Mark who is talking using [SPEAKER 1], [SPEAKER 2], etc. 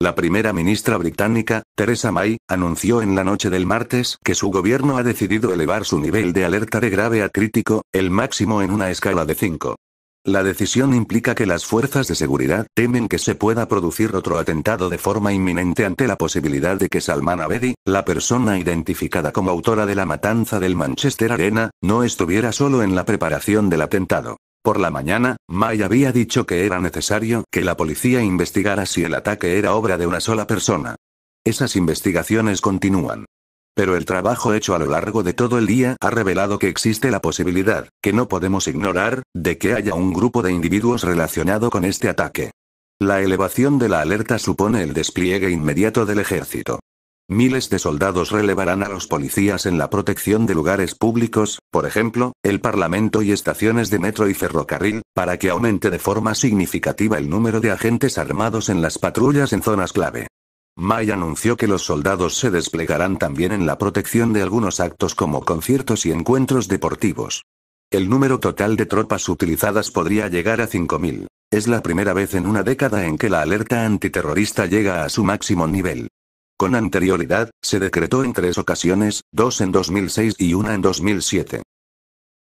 [SPEAKER 1] La primera ministra británica, Theresa May, anunció en la noche del martes que su gobierno ha decidido elevar su nivel de alerta de grave a crítico, el máximo en una escala de 5. La decisión implica que las fuerzas de seguridad temen que se pueda producir otro atentado de forma inminente ante la posibilidad de que Salman Abedi, la persona identificada como autora de la matanza del Manchester Arena, no estuviera solo en la preparación del atentado. Por la mañana, May había dicho que era necesario que la policía investigara si el ataque era obra de una sola persona. Esas investigaciones continúan. Pero el trabajo hecho a lo largo de todo el día ha revelado que existe la posibilidad, que no podemos ignorar, de que haya un grupo de individuos relacionado con este ataque. La elevación de la alerta supone el despliegue inmediato del ejército. Miles de soldados relevarán a los policías en la protección de lugares públicos, por ejemplo, el Parlamento y estaciones de metro y ferrocarril, para que aumente de forma significativa el número de agentes armados en las patrullas en zonas clave. May anunció que los soldados se desplegarán también en la protección de algunos actos como conciertos y encuentros deportivos. El número total de tropas utilizadas podría llegar a 5.000. Es la primera vez en una década en que la alerta antiterrorista llega a su máximo nivel. Con anterioridad, se decretó en tres ocasiones, dos en 2006 y una en 2007.